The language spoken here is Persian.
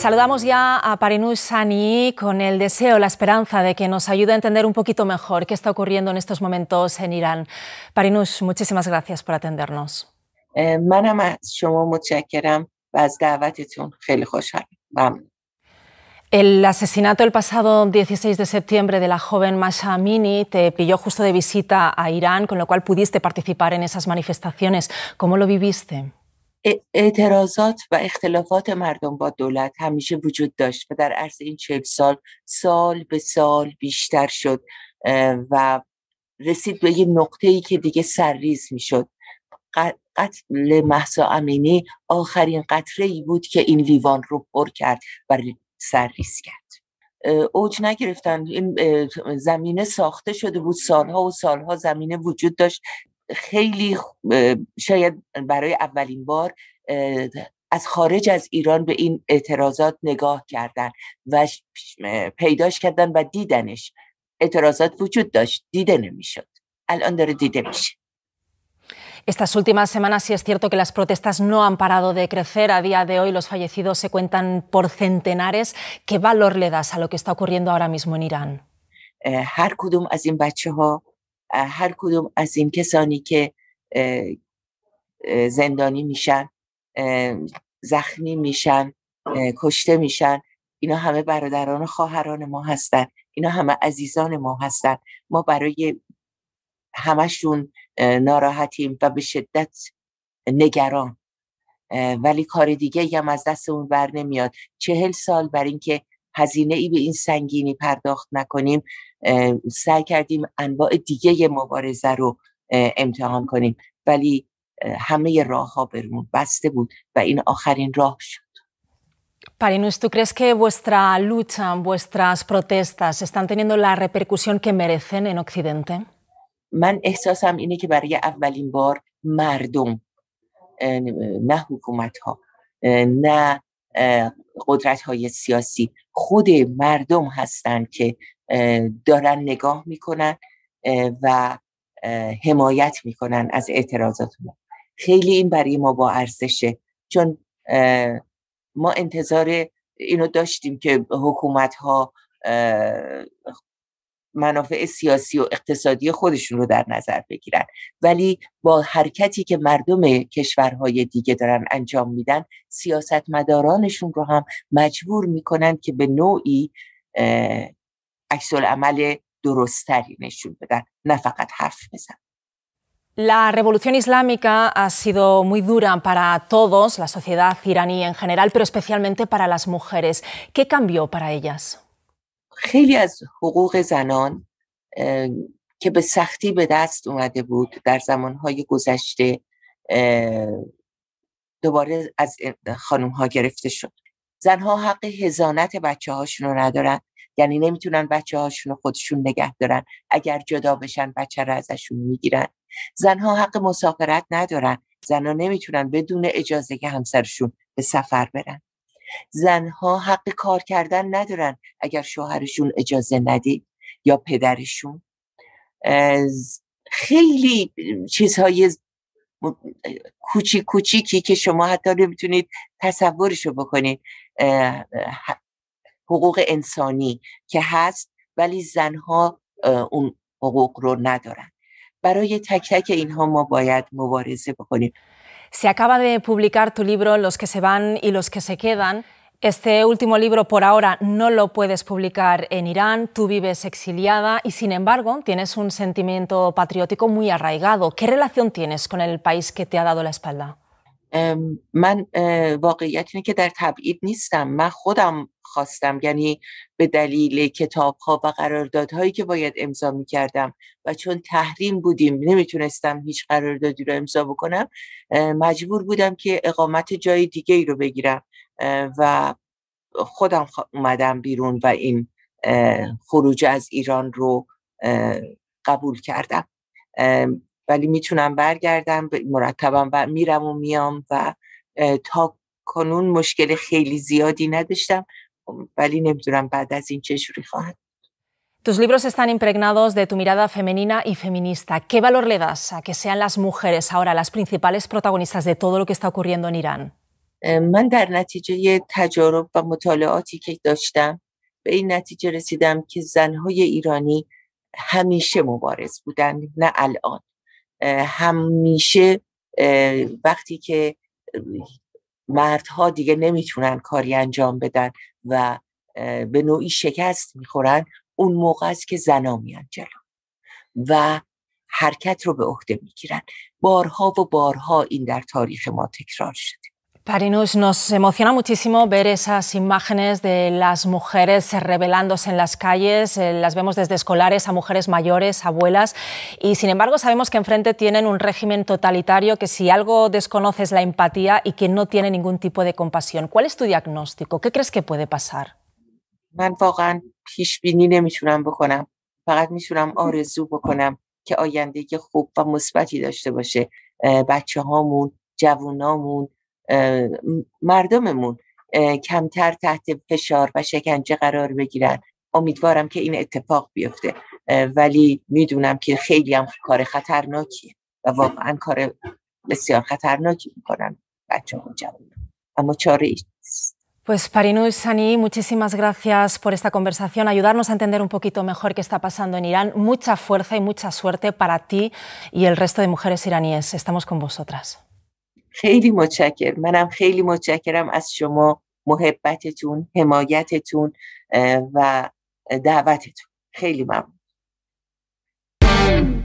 Saludamos ya a Parinush Sani con el deseo, la esperanza de que nos ayude a entender un poquito mejor qué está ocurriendo en estos momentos en Irán. Parinush, muchísimas gracias por atendernos. Eh, el asesinato el pasado 16 de septiembre de la joven Masha Amini te pilló justo de visita a Irán, con lo cual pudiste participar en esas manifestaciones. ¿Cómo lo viviste? اعتراضات و اختلافات مردم با دولت همیشه وجود داشت و در عرض این چهل سال سال به سال بیشتر شد و رسید به یه نقطه ای که دیگه سرریز میشد قتل محسا امینی آخرین قطره ای بود که این لیوان رو پر کرد و سرریز کرد اوج نگرفتن این زمینه ساخته شده بود سالها و سالها زمینه وجود داشت خیلی شاید برای اولین بار از خارج از ایران به این اعتراضات نگاه کردن و پیداش کردن و دیدنش اعتراضات وجود داشت دیده نمیشد الان داره دیده میشه Estas últimas semanas sí es cierto que las protestas no han parado de crecer. A día de hoy los fallecidos se cuentan por centenares. ¿Qué valor le das a lo que está ocurriendo ahora mismo en Irán? هر کدوم از این بچه هر کدوم از این کسانی که زندانی میشن زخمی میشن کشته میشن اینا همه برادران و خواهران ما هستن اینا همه عزیزان ما هستن ما برای همشون ناراحتیم و به شدت نگران ولی کار دیگه هم از دست اون بر نمیاد چهل سال بر اینکه هزینه ای به این سنگینی پرداخت نکنیم سعی کردیم انواع دیگه مبارزه رو امتحان کنیم ولی همه راه ها برمون بسته بود و این آخرین راه شد Parinus, ¿tú crees que vuestra lucha, vuestras protestas están teniendo la repercusión que merecen en Occidente? من احساسم اینه که برای اولین بار مردم نه حکومت ها نه قدرت های سیاسی خود مردم هستند که دارن نگاه میکنن و حمایت میکنن از اعتراضات ما خیلی این برای ما با ارزشه چون ما انتظار اینو داشتیم که حکومت ها منافع سیاسی و اقتصادی خودشون رو در نظر بگیرن ولی با حرکتی که مردم کشورهای دیگه دارن انجام میدن سیاستمدارانشون رو هم مجبور میکنن که به نوعی عکس عمل درستری نشون بدن نه فقط حرف بزن La revolución islámica ha sido muy dura para todos, la sociedad iraní en general, pero especialmente para las mujeres. ¿Qué cambió para ellas? خیلی از حقوق زنان که به سختی به دست اومده بود در زمانهای گذشته دوباره از خانوم ها گرفته شد زنها حق هزانت بچه هاشون رو ندارن یعنی نمیتونن بچه هاشون رو خودشون نگه دارن اگر جدا بشن بچه رو ازشون میگیرن زنها حق مسافرت ندارن زنها نمیتونن بدون اجازه که همسرشون به سفر برن زنها حق کار کردن ندارن اگر شوهرشون اجازه ندید یا پدرشون خیلی چیزهای کوچیک کوچیکی که شما حتی نمیتونید تصورشو بکنید حقوق انسانی که هست ولی زنها اون حقوق رو ندارن برای تک تک اینها ما باید مبارزه بکنیم Se acaba de publicar tu libro Los que se van y los que se quedan. Este último libro por ahora no lo puedes publicar en Irán, tú vives exiliada y sin embargo tienes un sentimiento patriótico muy arraigado. ¿Qué relación tienes con el país que te ha dado la espalda? من واقعیت اینه که در تبعید نیستم من خودم خواستم یعنی به دلیل کتاب ها و قراردادهایی که باید امضا میکردم و چون تحریم بودیم نمیتونستم هیچ قراردادی رو امضا بکنم مجبور بودم که اقامت جای دیگه ای رو بگیرم و خودم اومدم بیرون و این خروج از ایران رو قبول کردم ولی میتونم برگردم مرتبم و میرم و میام و تا کنون مشکل خیلی زیادی نداشتم ولی نمیدونم بعد از این چجوری خواهد Tus libros están impregnados de tu mirada femenina y feminista. ¿Qué valor le das a que sean las mujeres ahora las principales protagonistas de todo lo que está ocurriendo en Irán? Hm، من در نتیجه تجارب و مطالعاتی که داشتم به این نتیجه رسیدم که زنهای ایرانی همیشه مبارز بودن نه الان همیشه وقتی که مردها دیگه نمیتونن کاری انجام بدن و به نوعی شکست میخورن اون موقع است که زنا میان جلو و حرکت رو به عهده میگیرن بارها و بارها این در تاریخ ما تکرار شد Parinus, nos emociona muchísimo ver esas imágenes de las mujeres eh, rebelándose en las calles. Eh, las vemos desde escolares a mujeres mayores, abuelas. Y sin embargo, sabemos que enfrente tienen un régimen totalitario que, si algo desconoces es la empatía y que no tiene ningún tipo de compasión. ¿Cuál es tu diagnóstico? ¿Qué crees que puede pasar? مردممون کمتر تحت فشار و شکنجه قرار بگیرن امیدوارم که این اتفاق بیفته ولی میدونم که خیلی هم کار خطرناکیه و واقعا کار بسیار خطرناکی میکنن بچه ها جوان اما چاره نیست Pues Parinus Sani, muchísimas gracias por esta conversación, ayudarnos a entender un poquito mejor qué está pasando en Irán. Mucha fuerza y mucha suerte para ti y el resto de mujeres iraníes. Estamos con vosotras. خیلی متشکر منم خیلی متشکرم از شما محبتتون حمایتتون و دعوتتون خیلی ممنون